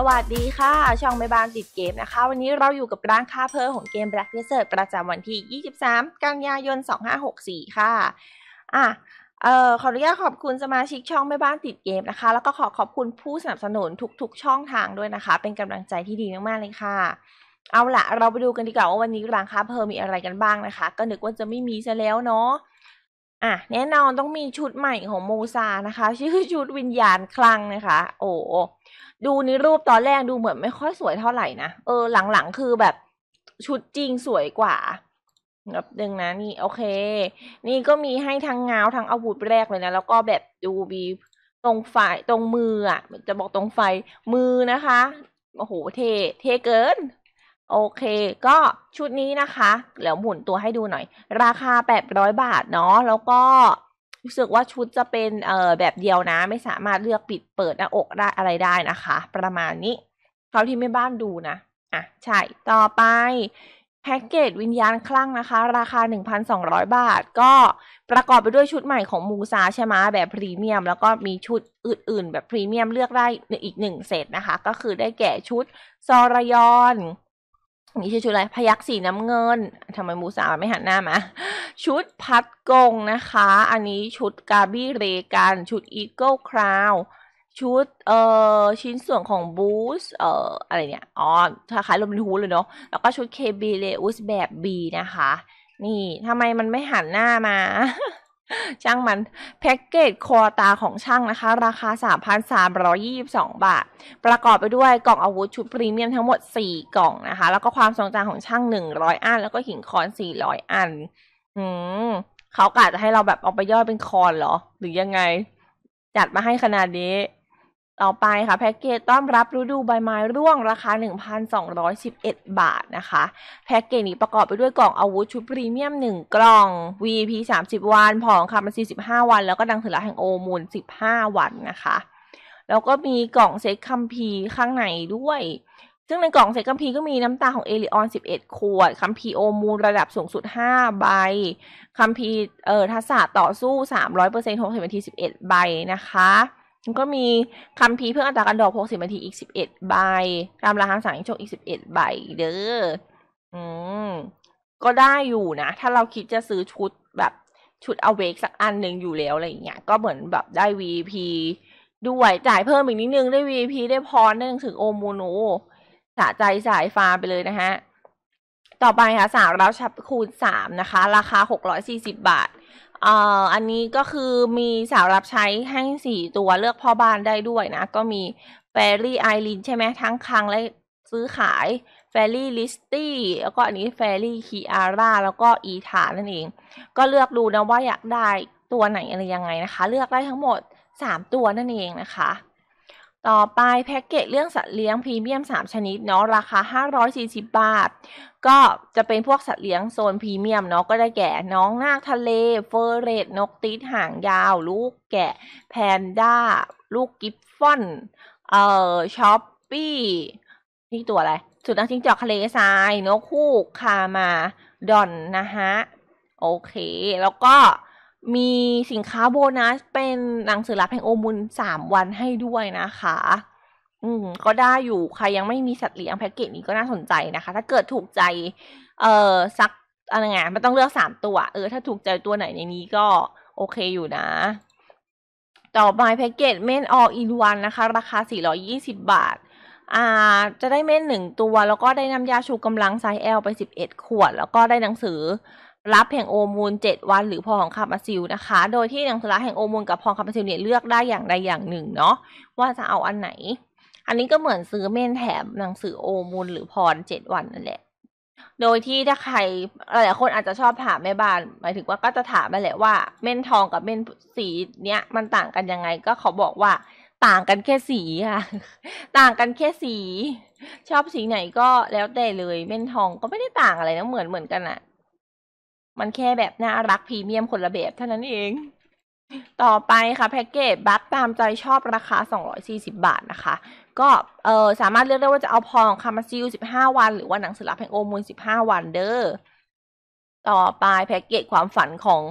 สวัสดีค่ะ ช่องแม่บ้านติดเกมนะคะ วันนี้เราอยู่กับร้านค้าเพอของเกม Black Desert ประจำวันที่ 23 กันยายน 2564 ค่ะอ่ะเอ่อขออนุญาตขอบคุณสมาชิกช่องแม่บ้านติดเกมนะคะ แล้วก็ขอขอบคุณผู้สนับสนุนทุกๆ ช่องทางด้วยนะคะ เป็นกำลังใจที่ดีมากๆเลยค่ะ เอาละเราไปดูกันดีกว่า ว่าวันนี้ร้านค้าเพอมีอะไรกันบ้างนะคะ ก็นึกว่าจะไม่มีซะแล้วเนาะอ่ะแน่นอนต้องมีชุดใหม่ของโมซานะคะ ชื่อชุดวิญญาณคลังนะคะ โอ้ดูในรูปตอนแรกดูเหมือนไม่ค่อยสวยเท่าไหร่นะ เออหลังๆคือแบบชุดจริงสวยกว่าแบบดึงนะ นี่โอเค นี่ก็มีให้ทั้งเงาทั้งอาวุธแรกเลยนะ แล้วก็แบบดูบีตรงไฟ ตรงมืออ่ะ จะบอกตรงไฟมือนะคะ โอ้โห เทเทเกินโอเค ก็ชุดนี้นะคะเดี๋ยวหมุนตัวให้ดูหน่อย ราคา 800 บาทเนาะ แล้วก็รู้สึกว่าชุดจะเป็นเอ่อแบบเดียวนะ ไม่สามารถเลือกปิดเปิดหน้าอกได้อะไรได้นะคะ ประมาณนี้เขาที่ไม่บ้านดูนะ อ่ะ ใช่ ต่อไปแพ็กเกจวิญญาณคลั่งนะคะ ราคา 1,200 บาท ก็ประกอบไปด้วยชุดใหม่ของมูซา ใช่ไหม แบบพรีเมียม แล้วก็มีชุดอื่น ๆ แบบพรีเมียมเลือกได้อีกหนึ่งเซตนะคะ ก็คือได้แก่ชุดซอรยอนนี่ชชุดอะไร พยักสีน้ำเงินทำไมมูสาไม่หันหน้ามา ชุดพัดกงนะคะ อันนี้ชุดกาบี้เรกัน ชุดอีเกิลคราวชุดเอ่อชิ้นส่วนของบูสเอ่ออะไรเนี่ยอ๋อถ้าขายลมทูเลยเนาะแล้วก็ชุดเคบีเลอุสแบบบีนะคะ นี่ทำไมมันไม่หันหน้ามาช่างมันแพ็กเกจคอตาของช่างนะคะ ราคา 3,322 บาท ประกอบไปด้วย กล่องอาวุธ ชุดพรีเมียมทั้งหมด 4 กล่องนะคะ แล้วก็ความทรงจำของช่าง100อันแล้วก็หินคอน400 อัน อืมเขากะจะให้เราแบบเอาไปย่อยเป็นคอนเหรอ หรือยังไง จัดมาให้ขนาดนี้ต่อไปค่ะ แพ็กเกจต้อนรับฤดูใบไม้ร่วงราคา 1,211 บาทนะคะ แพ็กเกจนี้ประกอบไปด้วยกล่องอาวุธชุดพรีเมียม 1 กล่อง VP 30 วัน ผ่องคาร์บอน45 วัน แล้วก็ดังถือละแห่งโอมูล15 วันนะคะ แล้วก็มีกล่องเซ็ตคัมพีข้างในด้วย ซึ่งในกล่องเซ็ตคัมพีก็มีน้ำตาของเอลิออน11 ขวดคัมพีโอมูลระดับสูงสุด5ใบคัมพีเอ่อทัศะต่อสู้300%ของเทมที11ใบนะคะก็มีคำพีเพื่ออัตราการดอก60นาทีอีก 11 ใบรามราหังสังโชคอีก 11 ใบเด้อ อืม ก็ได้อยู่นะ ถ้าเราคิดจะซื้อชุดแบบชุดเอาเวกสักอันหนึ่งอยู่แล้วอะไรอย่างเงี้ย ก็เหมือนแบบได้ VP ด้วยจ่ายเพิ่มอีกนิดนึงได้ VP ได้พรได้หนังสือโอมูโนสะใจสายฟ้าไปเลยนะฮะ ต่อไปค่ะสามเราชับคูณสามนะคะ ราคาหกร้อยสี่สิบบาทเอ่ออันนี้ก็คือมีสาวรับใช้ให้สี่ตัวเลือกพ่อบ้านได้ด้วยนะ ก็มีแฟรี่ไอรินใช่ไหมทั้งคังและซื้อขายแฟรี่ลิสตี้แล้วก็อันนี้แฟรี่คีอาร่าแล้วก็อีธานนั่นเอง ก็เลือกดูนะว่าอยากได้ตัวไหนอะไรยังไงนะคะ เลือกได้ทั้งหมดสามตัวนั่นเองนะคะต่อไปแพ็กเกจเรื่องสัตว์เลี้ยงพรีเมียม3ชนิดเนาะราคา 540 บาท ก็จะเป็นพวกสัตว์เลี้ยงโซนพรีเมียมเนาะก็ได้แก่น้อง นาคทะเลเฟอร์เรดนกติดหางยาว ลูกแกะแพนด้า ลูกกิฟฟอน เอ่อช็อปปี้นี่ตัวอะไรสุดนัยจิ้งจอกทะเลทรายนกคู่คามาดอนนะฮะ โอเคแล้วก็มีสินค้าโบนัสเป็นหนังสือรับแห่งโอมุลสามวันให้ด้วยนะคะ อืมก็ได้อยู่ใครยังไม่มีสัตว์เลี้ยงแพ็กเกจนี้ก็น่าสนใจนะคะ ถ้าเกิดถูกใจ เอ่อสักอะไรเงมันต้องเลือกสามตัว เออ ถ้าถูกใจตัวไหนในนี้ก็โอเคอยู่นะ ต่อไปแพ็กเกจเม่นออลอินวันนะคะ ราคาสี่สิบาท อ่า จะได้เม่นหนึ่งตัว แล้วก็ได้น้ำยาชูกำลังไซส์ L ไปสิบเอ็ดขวด แล้วก็ได้หนังสือรับแห่งโอมูล7วันหรือพอของคาร์บาซิลนะคะ โดยที่นางสละแห่งโอมูลกับพอคาร์บาซิลเนี่ยเลือกได้อย่างใดอย่างหนึ่งเนาะ ว่าจะเอาอันไหน อันนี้ก็เหมือนซื้อเมนแถมหนังสือโอมูลหรือพรเจ็ดวันนั่นแหละ โดยที่ถ้าใครหลายคนอาจจะชอบถามแม่บ้านหมายถึงว่าก็จะถามไปแหละว่า เม่นทองกับเม่นสีเนี้ยมันต่างกันยังไงก็เขาบอกว่าต่างกันแค่สีค่ะ ต่างกันแค่สี ชอบสีไหนก็แล้วแต่เลย เม่นทองก็ไม่ได้ต่างอะไรนะเหมือนเหมือนกันอะมันแค่แบบน่ารักพรีเมียมคนละแบบเท่านั้นเอง ต่อไปค่ะ แพ็กเกจ บัคตามใจชอบราคา 240 บาทนะคะ ก็เออสามารถเลือกได้ว่าจะเอาพองคามาซิล 15 วัน หรือว่าหนังสือลับแห่งโอมูล15 วันเด้อต่อไปแพ็กเกจความฝันของ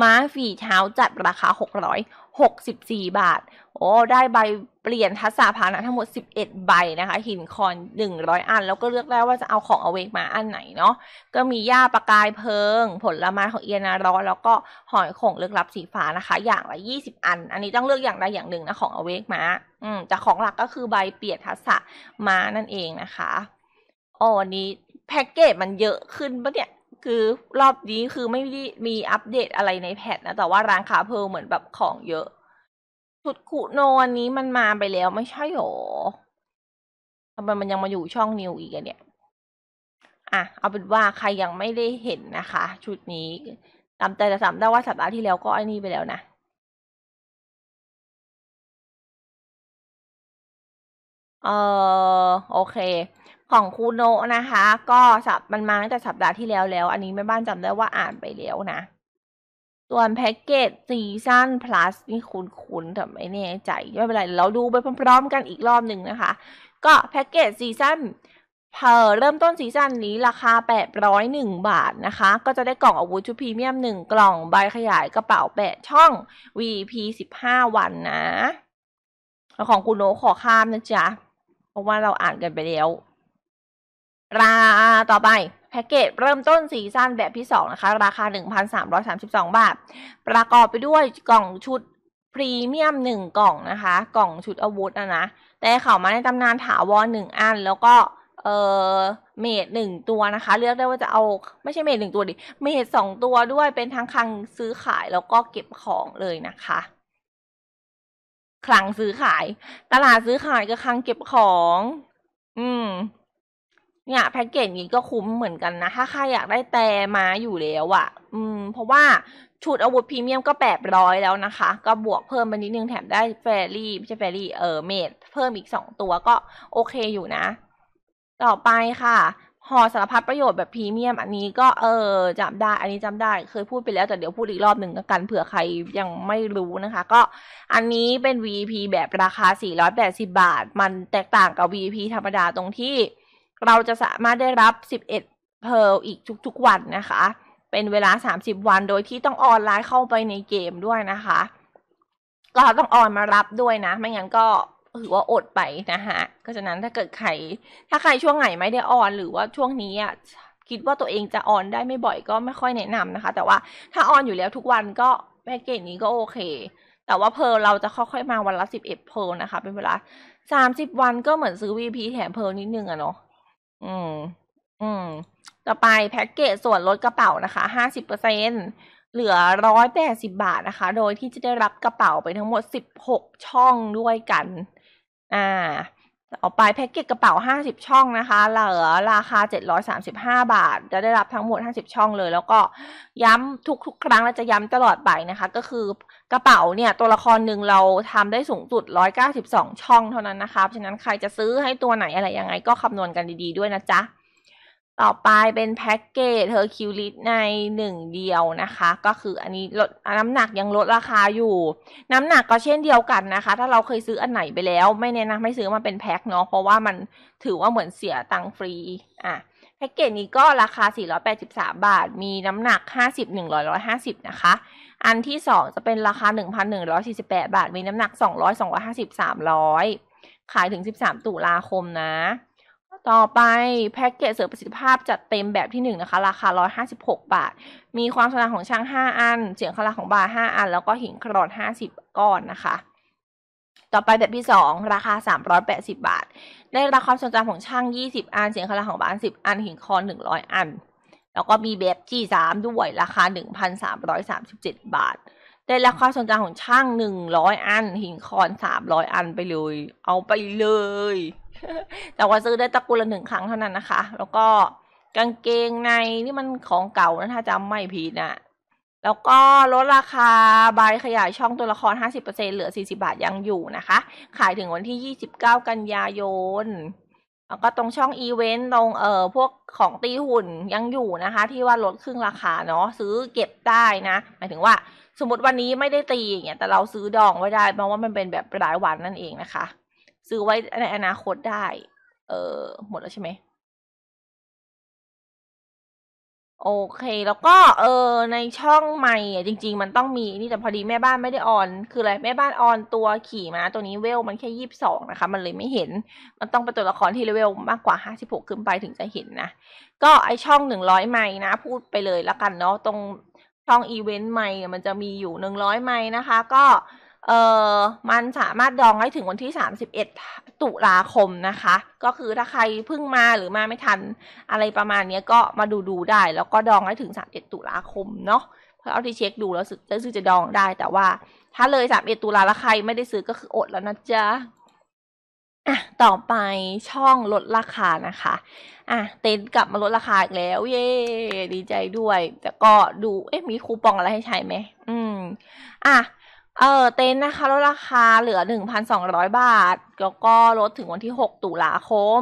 ม้าฝีเท้าจัดราคา 600 64 บาท โอ้ ได้ใบเปลี่ยนทัศาภานะทั้งหมด11ใบนะคะ หินคอน 100 อัน แล้วก็เลือกได้ว่าจะเอาของอเวกมาอันไหนเนาะ ก็มีหญ้าประกายเพิง ผลไม้ของเอียนาร้อแล้วก็หอยขงเลือกรับสีฟ้านะคะ อย่างละ 20อัน อันนี้ต้องเลือกอย่างใดอย่างหนึ่งนะของอเวกมา อืม แต่ของหลักก็คือใบเปลี่ยนทัศะมานั่นเองนะคะโอ้วันนี้แพ็กเกจมันเยอะขึ้นปะเนี่ยคือรอบนี้คือไม่มีมีอัปเดตอะไรในแพทนะ แต่ว่าร้านค้าเพิมเหมือนแบบของเยอะ ชุดคุโนอันนี้มันมาไปแล้วไม่ใช่หรอทำไมมันยังมาอยู่ช่องนิวอีกเนี่ย อ่ะเอาเป็นว่าใครยังไม่ได้เห็นนะคะ ชุดนี้จำแต่จำได้ว่าสัปดาห์ที่แล้วก็อันนี้ไปแล้วนะ เออโอเคของคูโนนะคะ ก็สับมันมาตั้งแต่สัปดาห์ที่แล้วแล้ว อันนี้แม่บ้านจำได้ว่าอ่านไปแล้วนะ ส่วนแพ็กเกจซีซั่นพลัสนี่คุ้นๆแต่ไม่แน่ใจ ไม่เป็นไรเราดูไปพร้อมๆกันอีกรอบหนึ่งนะคะ ก็แพ็กเกจซีซั่นเพอเริ่มต้นซีซั่นนี้ราคา 801 บาทนะคะ ก็จะได้กล่องอาวุธชุดพรีเมียม 1 กล่องใบขยายกระเป๋า 8 ช่อง VP 15 วันนะ ของคุณโนขอข้ามนะจ๊ะเพราะว่าเราอ่านกันไปแล้วราต่อไป แพ็กเกจเริ่มต้นซีซั่นแบบที่ 2 นะคะราคา 1,332 บาท ประกอบไปด้วยกล่องชุดพรีเมียม1กล่องนะคะ กล่องชุดอาวุธนะนะแต่เขามาในตำนานถาวร1อันแล้วก็เออเมดหนึ่งตัวนะคะเลือกได้ว่าจะเอาไม่ใช่เมดหนึ่งตัวดิเมดสองตัวด้วยเป็นทั้งคลังซื้อขายแล้วก็เก็บของเลยนะคะ คลังซื้อขาย ตลาดซื้อขายกับคลังเก็บของ อืมเนี่ยแพ็กเกจนี้ก็คุ้มเหมือนกันนะ ถ้าใครอยากได้แต่มาอยู่แล้วอะ่ะ อืม เพราะว่า ชุดอาวุธพรีเมียมก็แปดร้อยแล้วนะคะ ก็บวกเพิ่มไปนิดนึงแถมได้แฟรี่ไม่ใช่แฟรี่เออเมดเพิ่มอีกสองตัวก็โอเคอยู่นะ ต่อไปค่ะห่อสารพัดประโยชน์แบบพรีเมียม อันนี้ ก็เออจำได้ อันนี้จำได้เคยพูดไปแล้ว แต่เดี๋ยวพูดอีกรอบหนึ่งกันเผื่อใครยังไม่รู้นะคะ ก็อันนี้เป็น VP แบบราคา480บาท มันแตกต่างกับ VP ธรรมดาตรงที่เราจะสามารถได้รับ 11 เพลอีกทุกๆวันนะคะ เป็นเวลา 30 วันโดยที่ต้องออนไลน์เข้าไปในเกมด้วยนะคะ ก็ต้องออนมารับด้วยนะ ไม่งั้นก็ถือว่าอดไปนะคะ ก็ฉะนั้นถ้าเกิดใคร ถ้าใครช่วงไหนไม่ได้ออน หรือว่าช่วงนี้อ่ะคิดว่าตัวเองจะออนได้ไม่บ่อยก็ไม่ค่อยแนะนำนะคะ แต่ว่าถ้าออนอยู่แล้วทุกวันก็แม่เกตนี้ก็โอเค แต่ว่าเพิรลเราจะค่อยๆมาวันละสิบเอ็ดเพลนะคะ เป็นเวลาสามสิบวันก็เหมือนซื้อ VP แถมเพิรลนิดนึงอะเนาะอืมอืมต่อไปแพ็กเกจส่วนลดกระเป๋านะคะห้าสิบเปอร์เซ็นเหลือร้อยแปดสิบบาทนะคะ โดยที่จะได้รับกระเป๋าไปทั้งหมดสิบหกช่องด้วยกัน อ่าเอาไปแพ็กเกจกระเป๋าห้าสิบช่องนะคะเหลือราคาเจ็ดร้อยสาสิบห้าบาทจะได้รับทั้งหมดห้าสิบช่องเลย แล้วก็ย้ำทุกๆครั้งเราจะย้ำตลอดไปนะคะ ก็คือกระเป๋าเนี่ยตัวละครหนึ่งเราทำได้สูงสุด 192 ช่องเท่านั้นนะคะฉะนั้นใครจะซื้อให้ตัวไหนอะไรยังไงก็คำนวณกันดีๆด้วยนะจ๊ะ ต่อไปเป็นแพ็กเกจเธอคิวลิตในหนึ่งเดียวนะคะ ก็คืออันนี้ลดน้ำหนักยังลดราคาอยู่ น้ำหนักก็เช่นเดียวกันนะคะ ถ้าเราเคยซื้ออันไหนไปแล้ว ไม่แนะนำให้ซื้อมาเป็นแพ็คเนาะเพราะว่ามันถือว่าเหมือนเสียตังค์ฟรีอ่ะแพ็กเกจนี้ก็ราคา483บาท มีน้ำหนัก5 0 150นะคะอันที่ 2 จะเป็นราคา 1,148 บาท มีน้ำหนัก 200 250 300ขายถึง 13 ตุลาคมนะ ต่อไปแพ็กเกจเสริมประสิทธิภาพจัดเต็มแบบที่ 1 นะคะ ราคา 156 บาท มีความสนานของช่าง5 อัน เสียงคลาของบาร์5อัน แล้วก็หินครอน50ก้อนนะคะ ต่อไปแบบที่ 2 ราคา 380 บาท ได้รับความสนใจของช่าง20 อันเสียงคาราของบาร์10 อันหินคอน100อันแล้วก็มีแบบจี้สามด้วย ราคา 1,337 บาท ได้ราคาสนใจของช่าง 100 อัน หินคอน 300 อันไปเลย เอาไปเลย แต่ว่าซื้อได้ตะกุละหนึ่งครั้งเท่านั้นนะคะ แล้วก็กางเกงในนี่มันของเก่านะถ้าจำไม่ผิดนะ แล้วก็ลดราคาใบขยายช่องตัวละคร 50%เหลือ 40 บาทยังอยู่นะคะ ขายถึงวันที่ 29 กันยายนแล้วก็ตรงช่องอีเวนต์ตรงเอ่อพวกของตีหุ่นยังอยู่นะคะ ที่ว่าลด ครึ่ง ราคา เนาะซื้อเก็บ ได้ นะ หมายถึงว่าสมมติวันนี้ไม่ได้ตีอย่างเงี้ยแต่เราซื้อดองไว้ได้เพราะว่ามันเป็นแบบรายวัน นั่น เองนะคะ ซื้อไว้ในอนาคตได้ เออหมด แล้ว ใช่ไหมโอเคแล้วก็เออในช่องใหม่อ่ะจริงๆมันต้องมีนี่แต่พอดีแม่บ้านไม่ได้ออน คืออะไรแม่บ้านออนตัวขี่มาตัวนี้เวลมันแค่ยี่สิบสองนะคะ มันเลยไม่เห็นมันต้องเป็นตัวละครที่เลเวลมากกว่าห้าสิบหกขึ้นไปถึงจะเห็นนะก็ไอช่องหนึ่งร้อยไม้นะ พูดไปเลยละกันเนาะตรงช่องอีเวนต์ไม้มันจะมีอยู่หนึ่งร้อยไม้นะคะ ก็เออมันสามารถดองได้ถึงวันที่ 31 ตุลาคมนะคะ ก็คือถ้าใครเพิ่งมาหรือมาไม่ทันอะไรประมาณนี้ก็มาดูดูได้แล้วก็ดองได้ถึง 31 ตุลาคมเนาะ เพราะเอาที่เช็คดูแล้วซื้อจะดองได้ แต่ว่า ถ้าเลย 31 ตุลาแล้วใครไม่ได้ซื้อก็คืออดแล้วนะจ๊ะอ่ะต่อไปช่องลดราคานะคะ อ่ะเต็นกลับมาลดราคาอีกแล้ว เย้ดีใจด้วย แต่ก็ดูเอ๊ะมีคูปองอะไรให้ใช้ไหม อืม อ่ะเออเต็นท์นะคะลดราคาเหลือ 1,200 บาทแล้วก็ลดถึงวันที่6 ตุลาคม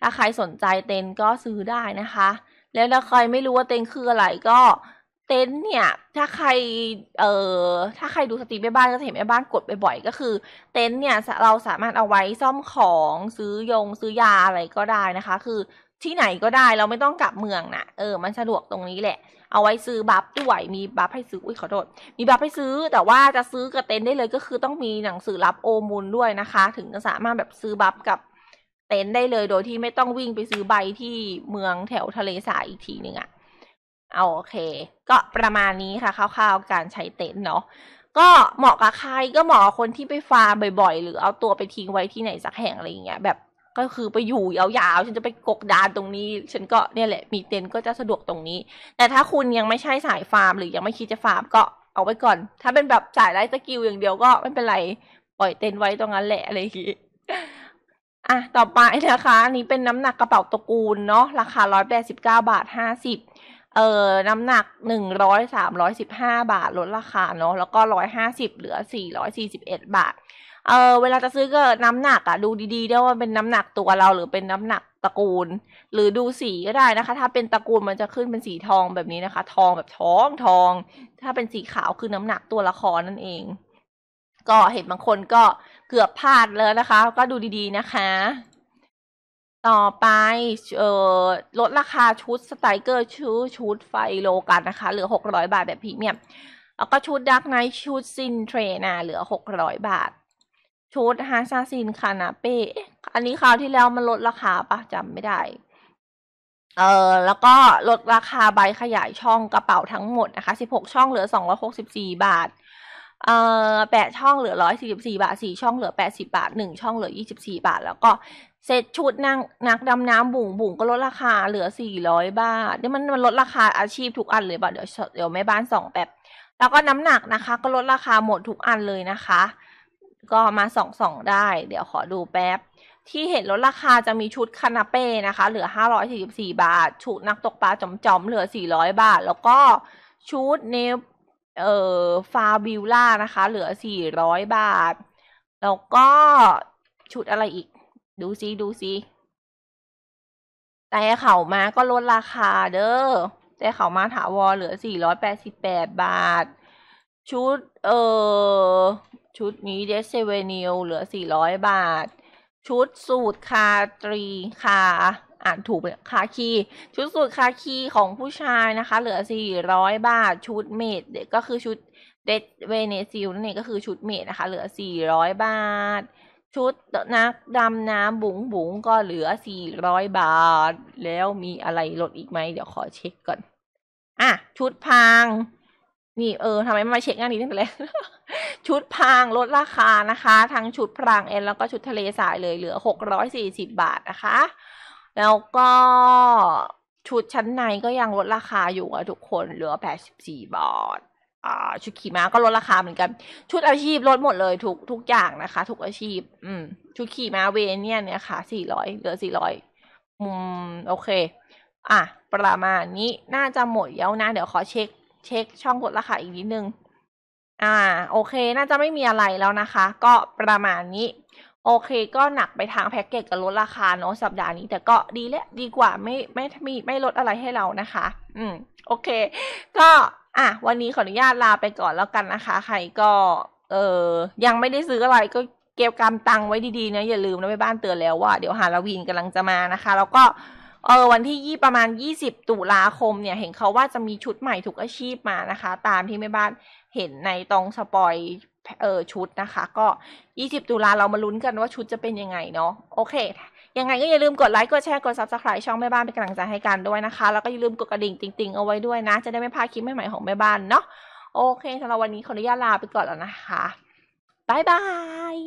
ถ้าใครสนใจเต็นท์ก็ซื้อได้นะคะ แล้ว ถ้าใครไม่รู้ว่าเต็นท์คืออะไรก็ เต็นท์เนี่ยถ้าใครเอ่อถ้าใครดูสตรีมแม่บ้านก็จะเห็นแม่บ้านกดบ่อยๆก็คือ เต็นท์เนี่ยเราสามารถเอาไว้ซ่อมของซื้อยงซื้อยาอะไรก็ได้นะคะ คือที่ไหนก็ได้เราไม่ต้องกลับเมืองนะเออ มันสะดวกตรงนี้แหละเอาไว้ซื้อบัฟด้วยมีบัฟให้ซื้ออุ้ยขอโทษมีบัฟให้ซื้อ แต่ว่าจะซื้อกระเต็นได้เลยก็คือ ต้องมีหนังสือรับโอมูลด้วยนะคะ ถึงจะสามารถแบบซื้อบัฟกับเต็นได้เลย โดยที่ไม่ต้องวิ่งไปซื้อใบที่เมืองแถวทะเลสาอีกทีหนึ่งอะเอาโอเค ก็ประมาณนี้ค่ะ คร่าวๆการใช้เต็นเนาะก็เหมาะกับใครก็เหมาะคนที่ไปฟาร์มบ่อยๆ หรือเอาตัวไปทิ้งไว้ที่ไหนสักแห่งอะไรอย่างเงี้ยแบบก็คือไปอยู่ยาวๆ ฉันจะไปกกดานตรงนี้ ฉันก็เนี่ยแหละ มีเต็นก็จะสะดวกตรงนี้ แต่ถ้าคุณยังไม่ใช่สายฟาร์มหรือยังไม่คิดจะฟาร์มก็เอาไว้ก่อน ถ้าเป็นแบบสายไลฟ์สกิลอย่างเดียวก็ไม่เป็นไร ปล่อยเต็นไว้ตรงนั้นแหละอะไรอย่างงี้อ่ะ ต่อไปนะคะ อันนี้เป็นน้ำหนักกระเป๋าตระกูลเนาะ ราคาร้อยแปดสิบเก้าบาทห้าสิบเอ่อ น้ำหนักหนึ่งร้อยสามร้อยสิบห้าบาทลดราคาเนาะ แล้วก็ร้อยห้าสิบเหลือสี่ร้อยสี่สิบเอ็ดบาทเออเวลาจะซื้อก็น้ำหนักอะดูดีๆด้วยว่าเป็นน้ำหนักตัวเรา หรือเป็นน้ำหนักตระกูล หรือดูสีก็ได้นะคะ ถ้าเป็นตระกูลมันจะขึ้นเป็นสีทองแบบนี้นะคะ ทองแบบทองทอง ถ้าเป็นสีขาวคือน้ำหนักตัวละครนั่นเอง ก็เห็นบางคนก็เกือบพลาดเลยนะคะ ก็ดูดีๆนะคะ ต่อไปเออลดราคาชุดสไตเกอร์ชุดชุดไฟโลกันนะคะเหลือหกร้อยบาทแบบพรีเมียมแล้วก็ชุดดักไนท์ชุดซินเทรนาเหลือหกร้อยบาทชุดฮาซาซินคานาเป้ อันนี้คราวที่แล้วมันลดราคาปะจำไม่ได้ เออแล้วก็ลดราคาใบขยายช่องกระเป๋าทั้งหมดนะคะ 16 ช่องเหลือ 264 บาท เอ่อแปดช่องเหลือ 144 บาท 4 ช่องเหลือ 80 บาท 1 ช่องเหลือ 24 บาท แล้วก็เซตชุด นักงนัก ดำ น้ำบุ๋งบุ๋งก็ลดราคาเหลือ 400 บาทเนี่ยมันมันลดราคาอาชีพทุกอันเลยบ่ะเดี๋ยวเดี๋ยวแม่บ้านสองแบบ แล้วก็น้ำหนักนะคะ ก็ลดราคาหมดทุกอันเลยนะคะก็มาส่องส่องได้ เดี๋ยวขอดูแป๊บที่เห็นลดราคาจะมีชุดคานาเป้นะคะ เหลือ 544 บาท ชุดนักตกปลาจอมๆเหลือ 400 บาท แล้วก็ชุดเนฟเอ่อ ฟาบิลล่านะคะ เหลือ 400 บาท แล้วก็ชุดอะไรอีก ดูซิดูซิแต่เขามาก็ลดราคาเด้อแต่เขามาถาวรเหลือ 488 บาท ชุด เอ่อชุดนี้เดซเซเวนยลเหลือ 400 บาท ชุดสูตรคาตรีคาอ่านถูกเลยคาคี ชุดสูตรคาคีของผู้ชายนะคะ เหลือ 400 บาทชุดเมดก็คือชุดเดซเวเนซิลนั่นเองก็คือชุดเมดนะคะ เหลือ 400 บาท ชุดนักดำน้ำบุ๋งบุ๋งก็เหลือ 400 บาท แล้วมีอะไรลดอีกไหมเดี๋ยวขอเช็คก่อนอ่ะชุดพางนี่ เออทำไมไม่มาเช็คงานนี้ตั้งแต่แรกชุดพางลดราคานะคะ ทั้งชุดพรางเอ็นแล้วก็ชุดทะเลสายเลยเหลือหกร้อยสี่สิบบาทนะคะ แล้วก็ชุดชั้นในก็ยังลดราคาอยู่อะทุกคนเหลือแปดสิบสี่บาทอ่าชุดขี่ม้าก็ลดราคาเหมือนกัน ชุดอาชีพลดหมดเลยทุกทุกอย่างนะคะ ทุกอาชีพ อืม ชุดขี่ม้าเวเนี่ยเนี่ยค่ะสี่ร้อยเหลือสี่ร้อยอืมโอเค อ่ะประมาณนี้น่าจะหมดแล้วนะเดี๋ยวขอเช็คเช็คช่องกดราคาอีกนิดนึง อ่า โอเค น่าจะไม่มีอะไรแล้วนะคะ ก็ประมาณนี้ โอเค ก็หนักไปทางแพ็กเกจกับลดราคาเนาะ สัปดาห์นี้ แต่ก็ดีแล้วดีกว่าไม่ไม่ไม่ไม่ลดอะไรให้เรา นะคะ อืม โอเค ก็ อ่ะ วันนี้ขออนุญาตลาไปก่อนแล้วกันนะคะ ใครก็ เออยังไม่ได้ซื้ออะไร ก็เก็บกำตังไว้ดีๆนะอย่าลืมนะ ไปบ้านเตือนแล้วว่าเดี๋ยวฮาลลวีนกำลังจะมานะคะ แล้วก็เออวันที่ยี่ประมาณ 20 ตุลาคมเนี่ยเห็นเขาว่าจะมีชุดใหม่ทุกอาชีพมานะคะ ตามที่แม่บ้านเห็นในตองสปอยเออชุดนะคะ ก็ 20 ตุลาเรามาลุ้นกันว่าชุดจะเป็นยังไงเนาะโอเคยังไงก็อย่าลืมกดไลค์กดแชร์กด subscribe ช่องแม่บ้านเป็นกำลังใจให้กันด้วยนะคะ แล้วก็อย่าลืมกดกระดิ่งติ่งๆเอาไว้ด้วยนะ จะได้ไม่พลาดคลิปใหม่ๆของแม่บ้านเนาะโอเคสำหรับวันนี้ขออนุญาตลาไปก่อนแล้วนะคะบายบาย